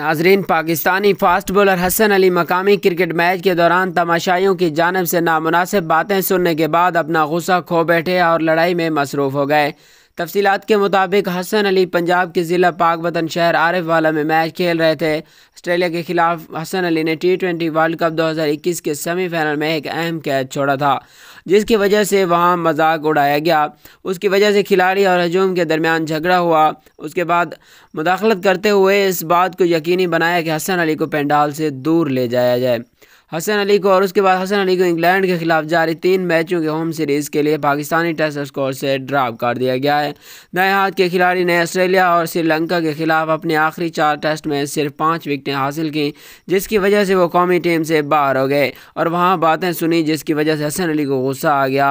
नाजरीन Pakistani fast bowler Hasan Ali मकामी cricket match के दौरान तमाशाइयों की जानब से नामनासिब बातें सुनने के बाद अपना गुस्सा खो बैठे और लड़ाई में मसरूफ़ हो गए तफसीत के मुताबिक हसन अली पंजाब के ज़िला पाकबतन शहर आरिफ वाला में मैच खेल रहे थे आस्ट्रेलिया के खिलाफ हसन अली ने टी ट्वेंटी वर्ल्ड कप 2021 के सेमीफाइनल में एक अहम कैच छोड़ा था जिसकी वजह से वहाँ मजाक उड़ाया गया उसकी वजह से खिलाड़ी और हजूम के दरमियान झगड़ा हुआ उसके बाद मुदाखलत करते हुए इस बात को यकीनी बनाया कि हसन अली को पेंडाल से दूर ले जाया जाए हसन अली को और उसके बाद हसन अली को इंग्लैंड के खिलाफ जारी तीन मैचों के होम सीरीज़ के लिए पाकिस्तानी टेस्ट स्कोर से ड्रॉप कर दिया गया है दाएँ हाथ के खिलाड़ी ने ऑस्ट्रेलिया और श्रीलंका के खिलाफ अपने आखिरी चार टेस्ट में सिर्फ पाँच विकटें हासिल की जिसकी वजह से वो कौमी टीम से बाहर हो गए और वहाँ बातें सुनी जिसकी वजह से हसन अली को गुस्सा आ गया